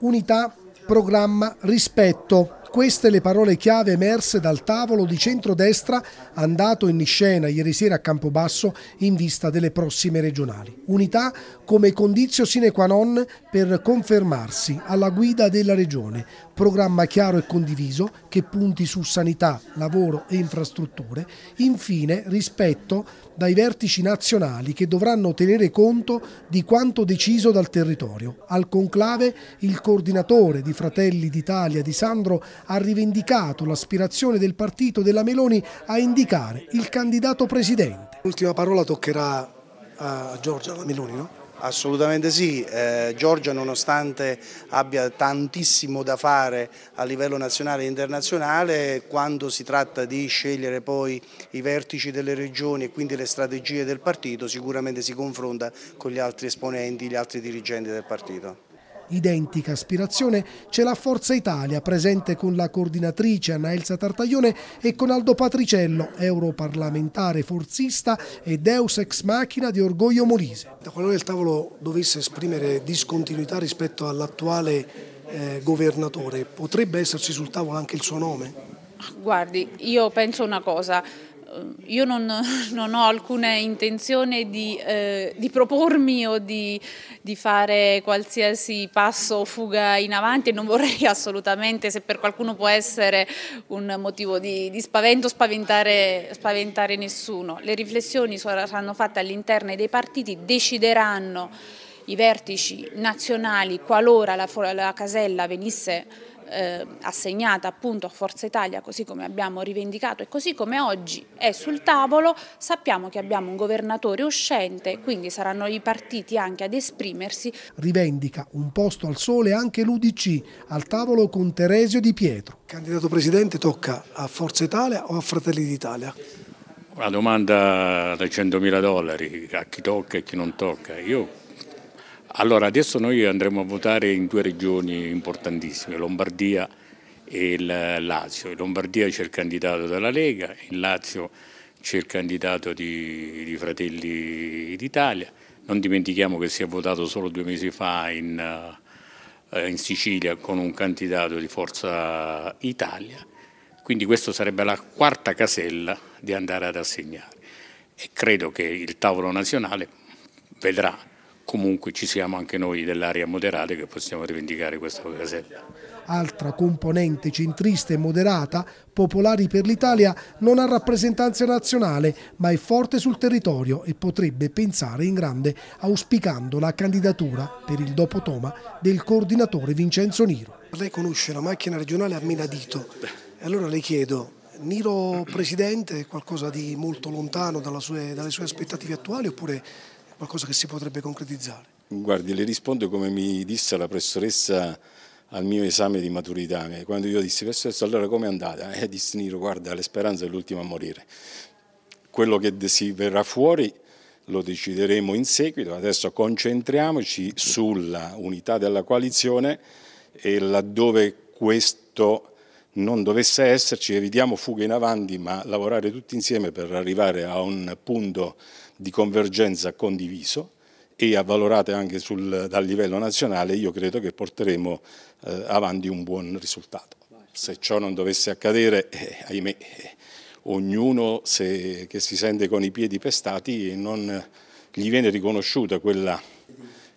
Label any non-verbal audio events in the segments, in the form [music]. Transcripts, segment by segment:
unità, programma, rispetto queste le parole chiave emerse dal tavolo di centrodestra andato in scena ieri sera a Campobasso in vista delle prossime regionali. Unità come condizio sine qua non per confermarsi alla guida della regione. Programma chiaro e condiviso che punti su sanità, lavoro e infrastrutture. Infine rispetto dai vertici nazionali che dovranno tenere conto di quanto deciso dal territorio. Al conclave il coordinatore di Fratelli d'Italia di Sandro ha rivendicato l'aspirazione del partito della Meloni a indicare il candidato presidente. L'ultima parola toccherà a Giorgia la Meloni, no? Assolutamente sì, eh, Giorgia nonostante abbia tantissimo da fare a livello nazionale e internazionale, quando si tratta di scegliere poi i vertici delle regioni e quindi le strategie del partito sicuramente si confronta con gli altri esponenti, gli altri dirigenti del partito. Identica aspirazione c'è la Forza Italia, presente con la coordinatrice Anna Elsa Tartaglione e con Aldo Patriciello, europarlamentare forzista e deus ex machina di Orgoglio Molise. Da Qualora il tavolo dovesse esprimere discontinuità rispetto all'attuale eh, governatore, potrebbe esserci sul tavolo anche il suo nome? Guardi, io penso una cosa, io non, non, ho alcuna intenzione di, eh, di propormi o di, di, fare qualsiasi passo o fuga in avanti e non vorrei [laughs] assolutamente, se per qualcuno può essere un motivo di, di spavento, spaventare, spaventare nessuno. Le riflessioni saranno fatte all'interno dei partiti, decideranno i vertici nazionali qualora la, la casella venisse eh, assegnata appunto a Forza Italia così come abbiamo rivendicato e così come oggi è sul tavolo, sappiamo che abbiamo un governatore uscente, quindi saranno i partiti anche ad esprimersi. Rivendica un posto al sole anche l'Udc al tavolo con Teresio Di Pietro. Candidato presidente tocca a Forza Italia o a Fratelli d'Italia? Una domanda da 100.000 dollari, a chi tocca e chi non tocca. Io allora, adesso noi andremo a votare in due regioni importantissime, Lombardia e Lazio. In Lombardia c'è il candidato della Lega, in Lazio c'è il candidato di, di Fratelli d'Italia. Non dimentichiamo che si è votato solo due mesi fa in, eh, in Sicilia con un candidato di Forza Italia. Quindi questa sarebbe la quarta casella di andare ad assegnare. E credo che il tavolo nazionale vedrà comunque ci siamo anche noi dell'area moderata che possiamo rivendicare questa casella. Altra componente centrista e moderata, Popolari per l'Italia, non ha rappresentanza nazionale ma è forte sul territorio e potrebbe pensare in grande auspicando la candidatura per il dopo Toma del coordinatore Vincenzo Niro. Lei conosce la macchina regionale a menadito allora le chiedo Niro presidente è qualcosa di molto lontano sue, dalle sue aspettative attuali oppure qualcosa che si potrebbe concretizzare? Guardi, le rispondo come mi disse la professoressa al mio esame di maturità, quando io dissi, professoressa, allora è andata? E eh, disse Niro, guarda, l'esperanza è l'ultima a morire. Quello che si verrà fuori lo decideremo in seguito, adesso concentriamoci sulla unità della coalizione e laddove questo non dovesse esserci, evitiamo fughe in avanti, ma lavorare tutti insieme per arrivare a un punto di convergenza condiviso e avvalorate anche sul, dal livello nazionale, io credo che porteremo eh, avanti un buon risultato. Se ciò non dovesse accadere, eh, ahimè, eh, ognuno se, che si sente con i piedi pestati non gli viene riconosciuta quella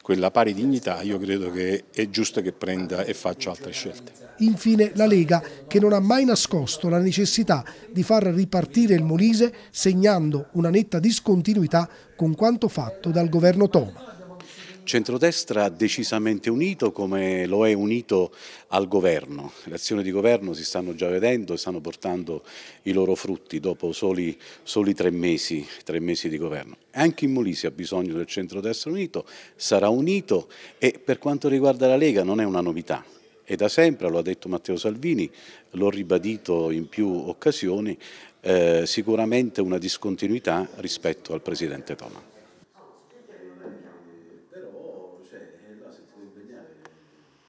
quella pari dignità io credo che è giusto che prenda e faccia altre scelte. Infine la Lega che non ha mai nascosto la necessità di far ripartire il Molise segnando una netta discontinuità con quanto fatto dal governo Toma centrodestra decisamente unito come lo è unito al governo. Le azioni di governo si stanno già vedendo e stanno portando i loro frutti dopo soli, soli tre, mesi, tre, mesi, di governo. Anche in Molise ha bisogno del centrodestra unito, sarà unito e per quanto riguarda la Lega non è una novità. E da sempre, lo ha detto Matteo Salvini, l'ho ribadito in più occasioni, eh, sicuramente una discontinuità rispetto al Presidente Toma.